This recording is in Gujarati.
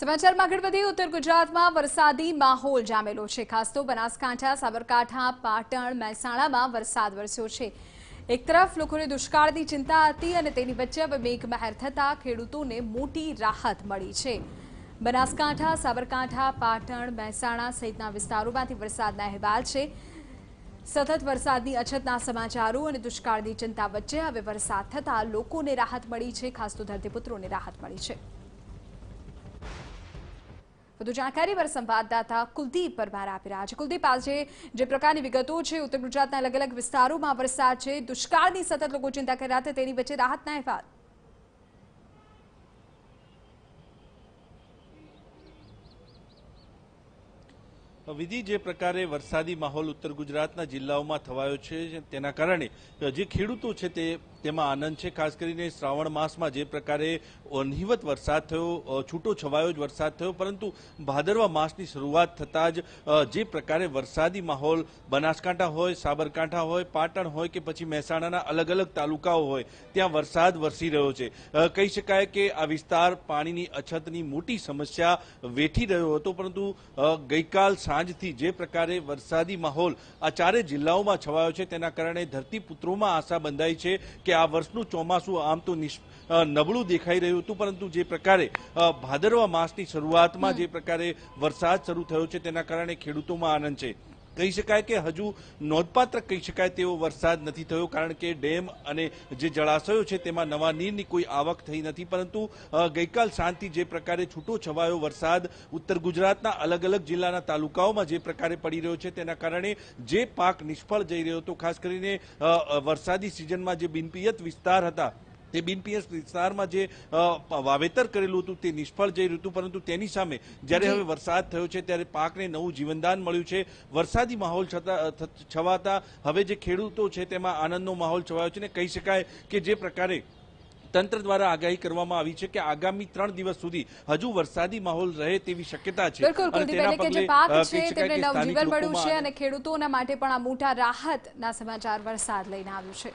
સમાચારમાં આગળ વધી ઉત્તર ગુજરાતમાં વરસાદી માહોલ જામેલો છે ખાસ તો બનાસકાંઠા સાબરકાંઠા પાટણ મહેસાણામાં વરસાદ વરસ્યો છે એક તરફ લોકોને દુષ્કાળની ચિંતા હતી અને તેની વચ્ચે હવે મેઘમહેર થતાં ખેડૂતોને મોટી રાહત મળી છે બનાસકાંઠા સાબરકાંઠા પાટણ મહેસાણા સહિતના વિસ્તારોમાંથી વરસાદના અહેવાલ છે સતત વરસાદની અછતના સમાચારો અને દુષ્કાળની ચિંતા વચ્ચે હવે વરસાદ થતાં લોકોને રાહત મળી છે ખાસ તો ધરતીપુત્રોને રાહત મળી છે વધુ જાણકારી પર સંવાદદાતા કુલદીપ પર ભાર આપી રહ્યા છે કુલદીપ આજે જે પ્રકારની વિગતો છે ઉત્તર ગુજરાતના અલગ અલગ વિસ્તારોમાં વરસાદ છે દુષ્કાળની સતત લોકો ચિંતા કર્યા હતા તેની વચ્ચે રાહતના અહેવાલ વિધિ જે પ્રકારે વરસાદી માહોલ ઉત્તર ગુજરાતના જિલ્લાઓમાં થવાયો છે તેના કારણે જે ખેડૂતો છે તે તેમાં આનંદ છે ખાસ કરીને શ્રાવણ માસમાં જે પ્રકારે અનહિવત વરસાદ થયો છૂટો છવાયો જ વરસાદ થયો પરંતુ ભાદરવા માસની શરૂઆત થતાં જ જે પ્રકારે વરસાદી માહોલ બનાસકાંઠા હોય સાબરકાંઠા હોય પાટણ હોય કે પછી મહેસાણાના અલગ અલગ તાલુકાઓ હોય ત્યાં વરસાદ વરસી રહ્યો છે કહી શકાય કે આ વિસ્તાર પાણીની અછતની મોટી સમસ્યા વેઠી રહ્યો હતો પરંતુ ગઈકાલ સાંજ સાંજથી જે પ્રકારે વરસાદી માહોલ આ ચારે જિલ્લાઓમાં છવાયો છે તેના કારણે ધરતીપુત્રોમાં આશા બંધાઈ છે કે આ વર્ષનું ચોમાસું આમ તો નબળું દેખાઈ રહ્યું હતું પરંતુ જે પ્રકારે ભાદરવા માસની શરૂઆતમાં જે પ્રકારે વરસાદ શરૂ થયો છે તેના કારણે ખેડૂતોમાં આનંદ છે કહી શકાય કે હજુ નોંધપાત્ર કહી શકાય તેવો વરસાદ નથી થયો કારણ કે ડેમ અને જે જળાશયો છે તેમાં નવા નીરની કોઈ આવક થઈ નથી પરંતુ ગઈકાલ સાંજથી જે પ્રકારે છૂટો છવાયો વરસાદ ઉત્તર ગુજરાતના અલગ અલગ જિલ્લાના તાલુકાઓમાં જે પ્રકારે પડી રહ્યો છે તેના કારણે જે પાક નિષ્ફળ જઈ રહ્યો હતો ખાસ કરીને વરસાદી સિઝનમાં જે બિનપિયત વિસ્તાર હતા તે બિનપીએસ વિસ્તારમાં જે વાવેતર કરેલું હતું તે નિષ્ફળ જઈ રહ્યું હતું પરંતુ તેની સામે જ્યારે હવે વરસાદ થયો છે ત્યારે પાકને નવું જીવનદાન મળ્યું છે વરસાદી માહોલ છવાતા હવે જે ખેડૂતો છે તેમાં આનંદનો માહોલ છવાયો છે ને કહી શકાય કે જે પ્રકારે તંત્ર દ્વારા આગાહી કરવામાં આવી છે કે આગામી ત્રણ દિવસ સુધી હજુ વરસાદી માહોલ રહે તેવી શક્યતા છે નવજીવન મળ્યું છે અને ખેડૂતોના માટે પણ આ મોટા રાહતના સમાચાર વરસાદ લઈને આવ્યું છે